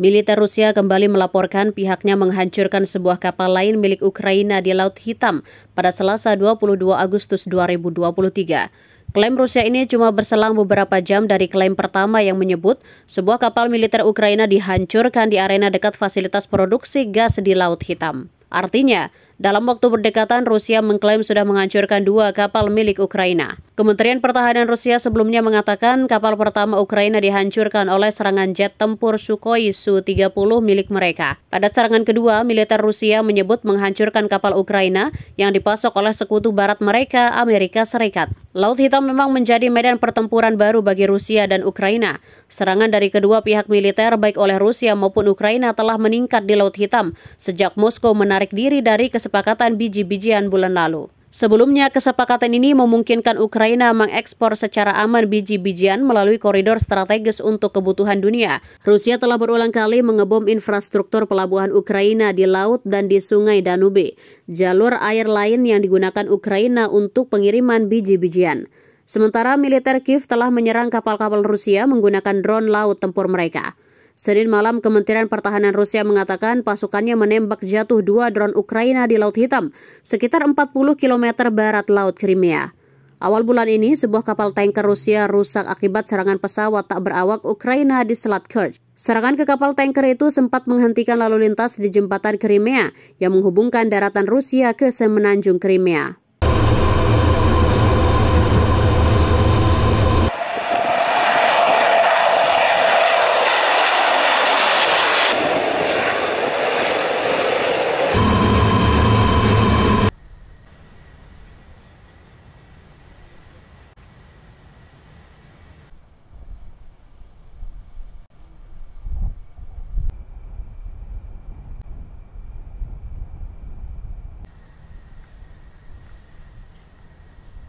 Militer Rusia kembali melaporkan pihaknya menghancurkan sebuah kapal lain milik Ukraina di Laut Hitam pada Selasa 22 Agustus 2023. Klaim Rusia ini cuma berselang beberapa jam dari klaim pertama yang menyebut sebuah kapal militer Ukraina dihancurkan di arena dekat fasilitas produksi gas di Laut Hitam. Artinya, dalam waktu berdekatan, Rusia mengklaim sudah menghancurkan dua kapal milik Ukraina. Kementerian Pertahanan Rusia sebelumnya mengatakan kapal pertama Ukraina dihancurkan oleh serangan jet tempur Sukhoi Su-30 milik mereka. Pada serangan kedua, militer Rusia menyebut menghancurkan kapal Ukraina yang dipasok oleh sekutu barat mereka, Amerika Serikat. Laut Hitam memang menjadi medan pertempuran baru bagi Rusia dan Ukraina. Serangan dari kedua pihak militer baik oleh Rusia maupun Ukraina telah meningkat di Laut Hitam sejak Moskow menarik diri dari kesepakatan kesepakatan biji-bijian bulan lalu. Sebelumnya, kesepakatan ini memungkinkan Ukraina mengekspor secara aman biji-bijian melalui koridor strategis untuk kebutuhan dunia. Rusia telah berulang kali mengebom infrastruktur pelabuhan Ukraina di laut dan di sungai Danube, jalur air lain yang digunakan Ukraina untuk pengiriman biji-bijian. Sementara militer Kiev telah menyerang kapal-kapal Rusia menggunakan drone laut tempur mereka. Senin malam Kementerian Pertahanan Rusia mengatakan pasukannya menembak jatuh dua drone Ukraina di Laut Hitam, sekitar 40 km barat Laut Crimea. Awal bulan ini, sebuah kapal tanker Rusia rusak akibat serangan pesawat tak berawak Ukraina di Selat Kerch. Serangan ke kapal tanker itu sempat menghentikan lalu lintas di jembatan Crimea yang menghubungkan daratan Rusia ke semenanjung Crimea.